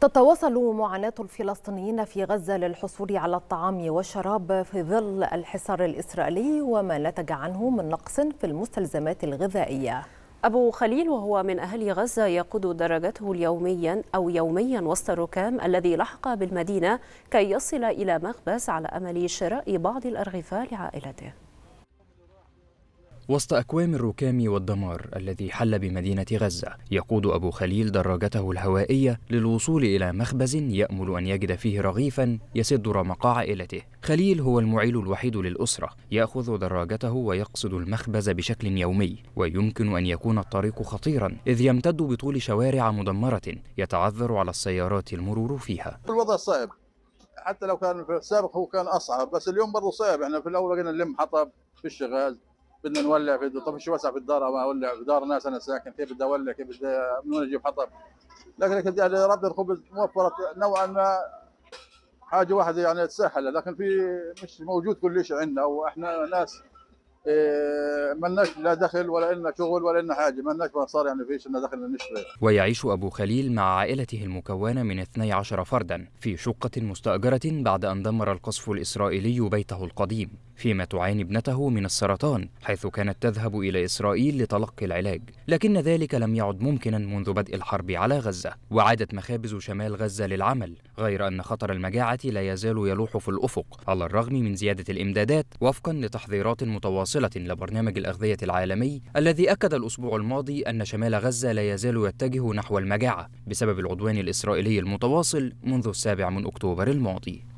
تتواصل معاناة الفلسطينيين في غزة للحصول على الطعام والشراب في ظل الحصار الإسرائيلي وما نتج عنه من نقص في المستلزمات الغذائية أبو خليل وهو من أهل غزة يقود درجته اليوميا أو يوميا وسط الركام الذي لحق بالمدينة كي يصل إلى مخبز على أمل شراء بعض الأرغفة لعائلته وسط أكوام الركام والدمار الذي حل بمدينة غزة يقود أبو خليل دراجته الهوائية للوصول إلى مخبز يأمل أن يجد فيه رغيفا يسد رمق عائلته خليل هو المعيل الوحيد للأسرة يأخذ دراجته ويقصد المخبز بشكل يومي ويمكن أن يكون الطريق خطيرا إذ يمتد بطول شوارع مدمرة يتعذر على السيارات المرور فيها الوضع صعب حتى لو كان في السابق هو كان أصعب بس اليوم برضه صعب احنا في الأول قلنا نلم حطب في الشغال بدنا نولع في طب شو وسع في الدار اولع في دار ناس انا ساكن كيف بدي اولع كيف بدي من اجيب حطب لكن يعني رب الخبز موفرت نوعا ما حاجه واحده يعني تسهل لكن في مش موجود كل شيء عندنا واحنا ناس إيه، ما لناش لا دخل ولا لنا شغل ولا لنا حاجه ما لناش صار يعني فيش لنا دخل نشتري ويعيش ابو خليل مع عائلته المكونه من 12 فردا في شقه مستاجره بعد ان دمر القصف الاسرائيلي بيته القديم فيما تعاني ابنته من السرطان حيث كانت تذهب إلى إسرائيل لتلقي العلاج لكن ذلك لم يعد ممكنا منذ بدء الحرب على غزة وعادت مخابز شمال غزة للعمل غير أن خطر المجاعة لا يزال يلوح في الأفق على الرغم من زيادة الإمدادات وفقا لتحذيرات متواصلة لبرنامج الأغذية العالمي الذي أكد الأسبوع الماضي أن شمال غزة لا يزال يتجه نحو المجاعة بسبب العدوان الإسرائيلي المتواصل منذ السابع من أكتوبر الماضي